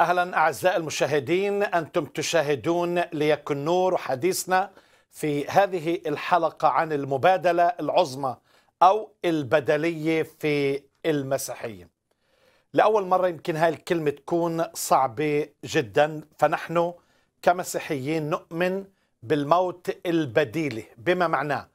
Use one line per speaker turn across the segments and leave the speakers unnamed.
اهلا اعزائي المشاهدين انتم تشاهدون ليكن نور حديثنا في هذه الحلقه عن المبادله العظمى او البدليه في المسيحيه. لاول مره يمكن هاي الكلمه تكون صعبه جدا فنحن كمسيحيين نؤمن بالموت البديلي بما معناه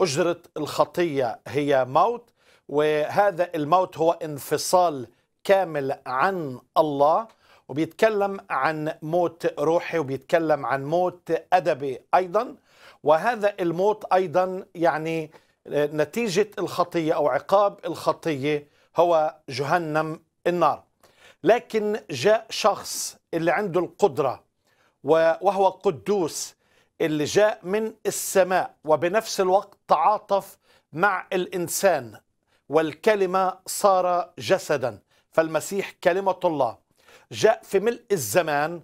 اجره الخطيه هي موت وهذا الموت هو انفصال كامل عن الله وبيتكلم عن موت روحي وبيتكلم عن موت أدبي أيضا وهذا الموت أيضا يعني آه، نتيجة الخطية أو عقاب الخطية هو جهنم النار لكن جاء شخص اللي عنده القدرة وهو قدوس اللي جاء من السماء وبنفس الوقت تعاطف مع الإنسان والكلمة صار جسدا فالمسيح كلمة الله جاء في ملء الزمان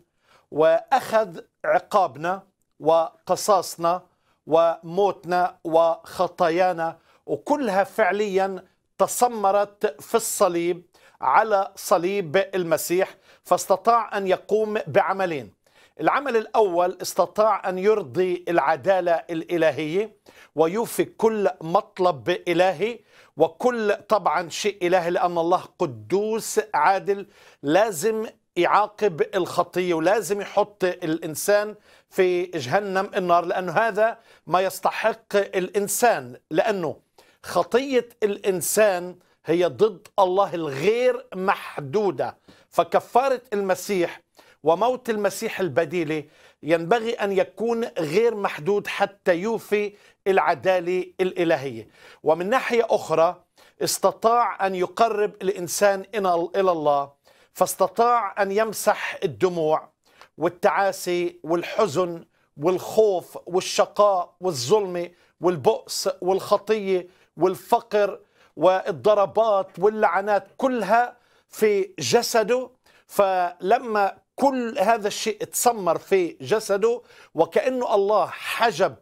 واخذ عقابنا وقصاصنا وموتنا وخطايانا وكلها فعليا تسمرت في الصليب على صليب المسيح فاستطاع ان يقوم بعملين العمل الأول استطاع أن يرضي العدالة الإلهية ويوفي كل مطلب إلهي وكل طبعا شيء إلهي لأن الله قدوس عادل لازم يعاقب الخطية ولازم يحط الإنسان في جهنم النار لأنه هذا ما يستحق الإنسان لأنه خطية الإنسان هي ضد الله الغير محدودة فكفارة المسيح وموت المسيح البديل ينبغي ان يكون غير محدود حتى يوفي العداله الالهيه ومن ناحيه اخرى استطاع ان يقرب الانسان الى الله فاستطاع ان يمسح الدموع والتعاسي والحزن والخوف والشقاء والظلمه والبؤس والخطيه والفقر والضربات واللعنات كلها في جسده فلما كل هذا الشيء تسمر في جسده وكأنه الله حجب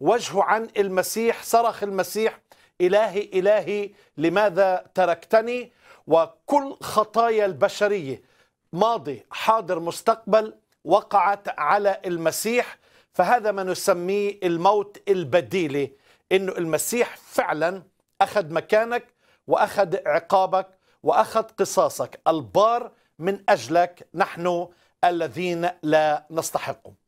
وجهه عن المسيح صرخ المسيح إلهي إلهي لماذا تركتني وكل خطايا البشرية ماضي حاضر مستقبل وقعت على المسيح فهذا ما نسميه الموت البديلي انه المسيح فعلا اخذ مكانك واخذ عقابك واخذ قصاصك البار من أجلك نحن الذين لا نستحقهم